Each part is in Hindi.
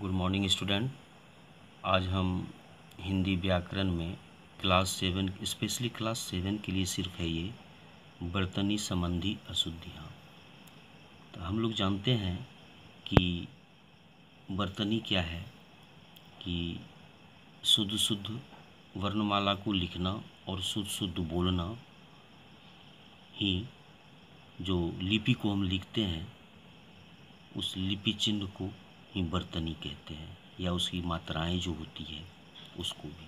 गुड मॉर्निंग स्टूडेंट आज हम हिंदी व्याकरण में class seven specially class seven के लिए सिर्फ है ये बर्तनी संबंधी अशुद्धियाँ तो हम लोग जानते हैं कि बर्तनी क्या है कि शुद्ध शुद्ध वर्णमाला को लिखना और शुद्ध शुद्ध बोलना ही जो लिपि को हम लिखते हैं उस लिपि चिन्ह को ही बर्तनी कहते हैं या उसकी मात्राएं जो होती है उसको भी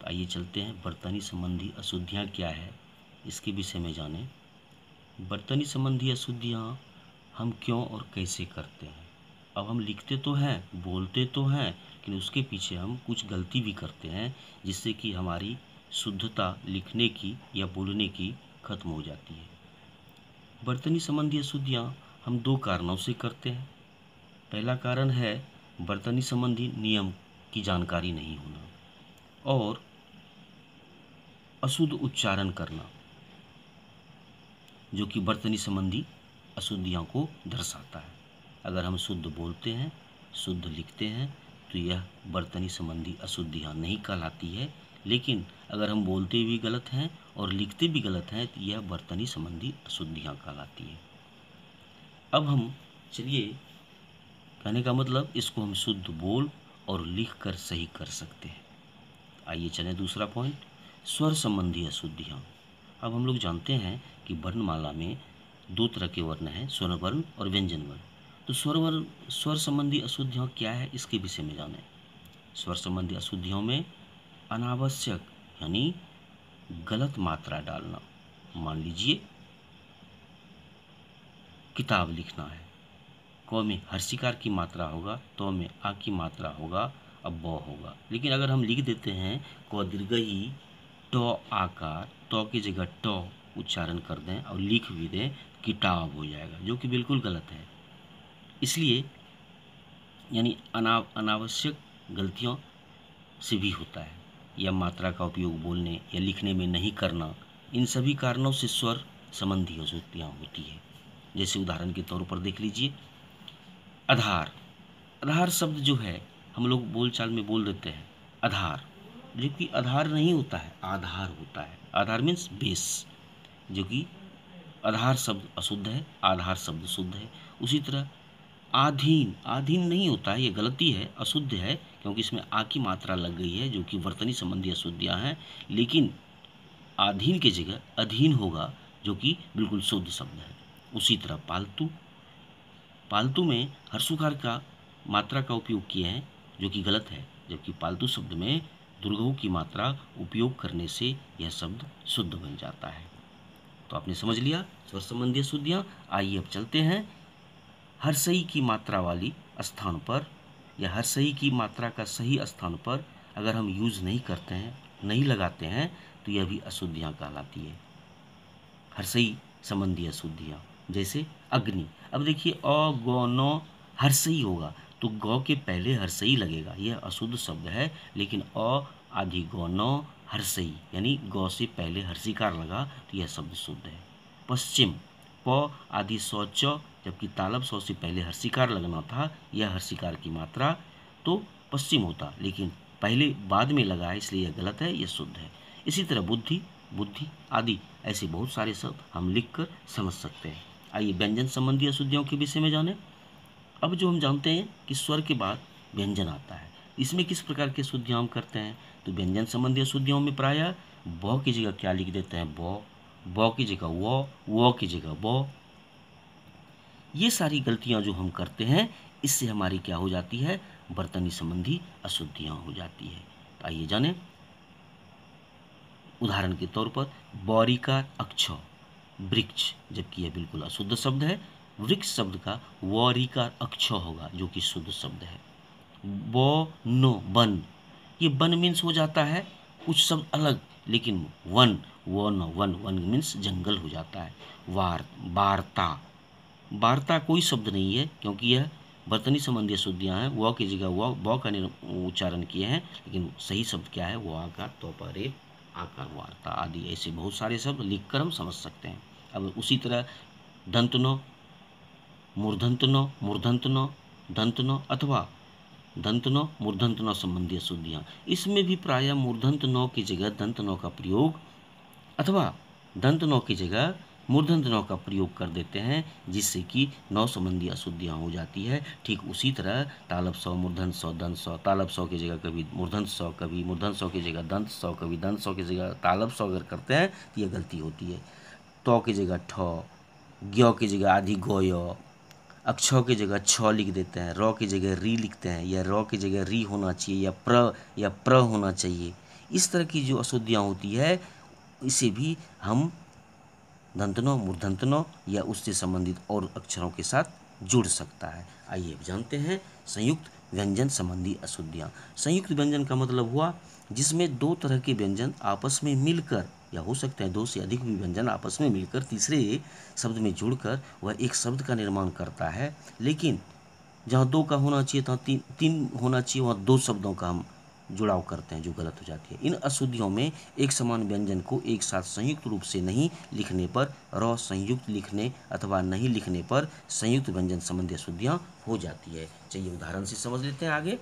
तो आइए चलते हैं बर्तनी संबंधी अशुद्धियाँ क्या है इसके विषय में जाने बर्तनी संबंधी अशुद्धियाँ हम क्यों और कैसे करते हैं अब हम लिखते तो हैं बोलते तो हैं लेकिन उसके पीछे हम कुछ गलती भी करते हैं जिससे कि हमारी शुद्धता लिखने की या बोलने की खत्म हो जाती है बर्तनी संबंधी अशुद्धियाँ हम दो कारणों से करते हैं पहला कारण है बर्तनी संबंधी नियम की जानकारी नहीं होना और अशुद्ध उच्चारण करना जो कि बर्तनी संबंधी अशुद्धियों को दर्शाता है अगर हम शुद्ध बोलते हैं शुद्ध लिखते हैं तो यह बर्तनी संबंधी अशुद्धियाँ नहीं कहलाती है लेकिन अगर हम बोलते भी गलत हैं और लिखते भी गलत हैं तो यह बर्तनी संबंधी अशुद्धियाँ कहलाती है अब हम चलिए कहने का मतलब इसको हम शुद्ध बोल और लिख कर सही कर सकते हैं आइए चलें दूसरा पॉइंट स्वर संबंधी अशुद्धियाँ अब हम लोग जानते हैं कि वर्णमाला में दो तरह के वर्ण हैं स्वर वर्ण और व्यंजन वर्ण तो स्वर वर्ण स्वर संबंधी अशुद्धियाँ क्या है इसके विषय में जाने स्वर संबंधी अशुद्धियों में अनावश्यक यानी गलत मात्रा डालना मान लीजिए किताब लिखना है को में हर्षिकार की मात्रा होगा तो में आ की मात्रा होगा अब ब होगा लेकिन अगर हम लिख देते हैं क ही ट आकार तो की जगह ट उच्चारण कर दें और लिख भी दें किताब हो जाएगा जो कि बिल्कुल गलत है इसलिए यानी अनाव अनावश्यक गलतियों से भी होता है या मात्रा का उपयोग बोलने या लिखने में नहीं करना इन सभी कारणों से स्वर संबंधी असुतियाँ होती है जैसे उदाहरण के तौर पर देख लीजिए आधार आधार शब्द जो है हम लोग बोलचाल में बोल देते हैं आधार जो कि आधार नहीं होता है आधार होता है आधार मीन्स बेस जो कि आधार शब्द अशुद्ध है आधार शब्द शुद्ध है उसी तरह आधीन आधीन नहीं होता है ये गलती है अशुद्ध है क्योंकि इसमें आ की मात्रा लग गई है जो कि वर्तनी संबंधी अशुद्धियाँ हैं लेकिन आधीन की जगह अधीन होगा जो कि बिल्कुल शुद्ध शब्द है उसी तरह पालतू पालतू में हर्षुकार का मात्रा का उपयोग किए हैं जो कि गलत है जबकि पालतू शब्द में दुर्गहु की मात्रा उपयोग करने से यह शब्द शुद्ध बन जाता है तो आपने समझ लिया स्वर संबंधी शुद्धियाँ आइए अब चलते हैं सही की मात्रा वाली स्थान पर या सही की मात्रा का सही स्थान पर अगर हम यूज़ नहीं करते हैं नहीं लगाते हैं तो यह भी अशुद्धियाँ कहलाती है सही संबंधी अशुद्धियाँ जैसे अग्नि अब देखिए अ गौनो हर्षई होगा तो गौ के पहले हर्षई लगेगा यह अशुद्ध शब्द है लेकिन अ आधि गौनो हर्षई यानी गौ से पहले हर्षिकार लगा तो यह शब्द शुद्ध है पश्चिम प आदि शौच जबकि तालब सौ से पहले हर्षिकार लगना था यह हर्षिकार की मात्रा तो पश्चिम होता लेकिन पहले बाद में लगा है इसलिए यह गलत है यह शुद्ध है इसी तरह बुद्धि बुद्धि आदि ऐसे बहुत सारे शब्द हम लिख कर समझ सकते हैं आइए व्यंजन संबंधी अशुद्धियों के विषय में जाने अब जो हम जानते हैं कि स्वर के बाद व्यंजन आता है इसमें किस प्रकार की अशुद्धियाँ हम करते हैं तो व्यंजन संबंधी अशुद्धियों में प्रायः ब की जगह क्या लिख देते हैं ब ब की जगह व व की जगह ब ये सारी गलतियाँ जो हम करते हैं इससे हमारी क्या हो जाती है बर्तनी संबंधी अशुद्धियाँ हो जाती है तो आइए जाने उदाहरण के तौर पर का अक्षर वृक्ष जबकि यह बिल्कुल अशुद्ध शब्द है वृक्ष शब्द का वरी का होगा जो कि शुद्ध शब्द है व नो वन ये वन मीन्स हो जाता है कुछ शब्द अलग लेकिन वन नो वन वन मीन्स जंगल हो जाता है वार वार्ता वार्ता कोई शब्द नहीं है क्योंकि यह बर्तनी संबंधी शुद्धियाँ हैं व की जगह व व का उच्चारण किए हैं लेकिन सही शब्द क्या है वो आकार तो पर आकार वार्ता आदि ऐसे बहुत सारे शब्द लिखकर हम समझ सकते हैं अब उसी तरह दंतनो मूर्धंतनो मूर्धंतनो दंतनो अथवा दंतनो मूर्धंतनो संबंधी अशुद्धियाँ इसमें भी मूर्धंत नौ की जगह नौ का प्रयोग अथवा नौ की जगह नौ का प्रयोग कर देते हैं जिससे कि नौ संबंधी अशुद्धियाँ हो जाती है ठीक उसी तरह तालब सौ मूर्धन सौ दंत सौ तालब सौ की जगह कभी मूर्धन सौ कभी मूर्धन सौ की जगह दंत सौ कभी दंत सौ की जगह तालब सौ अगर करते हैं तो यह गलती होती है तो की जगह ठ ग्य की जगह आधी गय अक्ष की जगह छ लिख देते हैं र की जगह री लिखते हैं या र की जगह री होना चाहिए या प्र या प्र होना चाहिए इस तरह की जो अशुद्धियाँ होती है इसे भी हम धंतनों मूर्धंतनों या उससे संबंधित और अक्षरों के साथ जुड़ सकता है आइए अब जानते हैं संयुक्त व्यंजन संबंधी अशुद्धियाँ संयुक्त व्यंजन का मतलब हुआ जिसमें दो तरह के व्यंजन आपस में मिलकर या हो सकता है दो से अधिक भी व्यंजन आपस में मिलकर तीसरे शब्द में जुड़कर वह एक शब्द का निर्माण करता है लेकिन जहाँ दो का होना चाहिए तहाँ तीन तीन होना चाहिए वहाँ दो शब्दों का हम जुड़ाव करते हैं जो गलत हो जाती है इन अशुद्धियों में एक समान व्यंजन को एक साथ संयुक्त रूप से नहीं लिखने पर र संयुक्त लिखने अथवा नहीं लिखने पर संयुक्त व्यंजन संबंधी अशुद्धियाँ हो जाती है चलिए उदाहरण से समझ लेते हैं आगे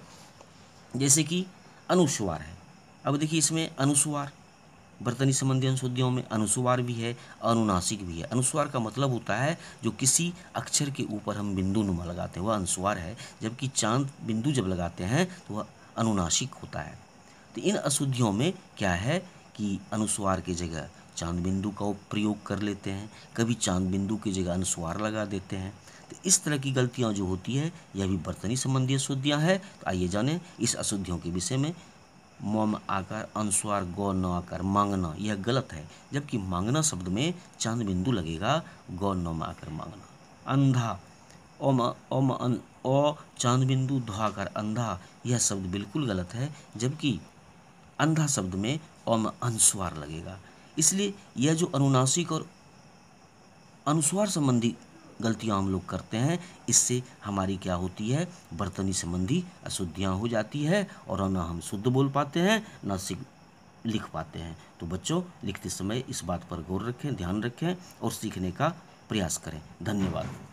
जैसे कि अनुस्वार है अब देखिए इसमें अनुस्वार बर्तनी संबंधी अनुशुद्धियों में अनुस्वार भी है अनुनासिक भी है अनुस्वार का मतलब होता है जो किसी अक्षर के ऊपर हम बिंदु नुमा लगाते हैं वह अनुस्वार है जबकि चांद बिंदु जब लगाते हैं तो वह अनुनाशिक होता है तो इन अशुद्धियों में क्या है कि अनुस्वार की जगह चांद बिंदु का प्रयोग कर लेते हैं कभी चांद बिंदु की जगह अनुस्वार लगा देते हैं तो इस तरह की गलतियाँ जो होती है यह भी बर्तनी संबंधी अशुद्धियाँ हैं तो आइए जानें इस अशुद्धियों के विषय में मम आकार अनुस्वार गौ न आकार मांगना यह गलत है जबकि मांगना शब्द में चांद बिंदु लगेगा गौ नम आकर मांगना अंधा ओम ओम अन ओ चांद बिंदु अंधा यह शब्द बिल्कुल गलत है जबकि अंधा शब्द में ओम अनुस्वार लगेगा इसलिए यह जो अनुनासिक और अनुस्वार संबंधी गलतियां हम लोग करते हैं इससे हमारी क्या होती है बर्तनी संबंधी अशुद्धियाँ हो जाती है और ना हम शुद्ध बोल पाते हैं ना सिख लिख पाते हैं तो बच्चों लिखते समय इस बात पर गौर रखें ध्यान रखें और सीखने का प्रयास करें धन्यवाद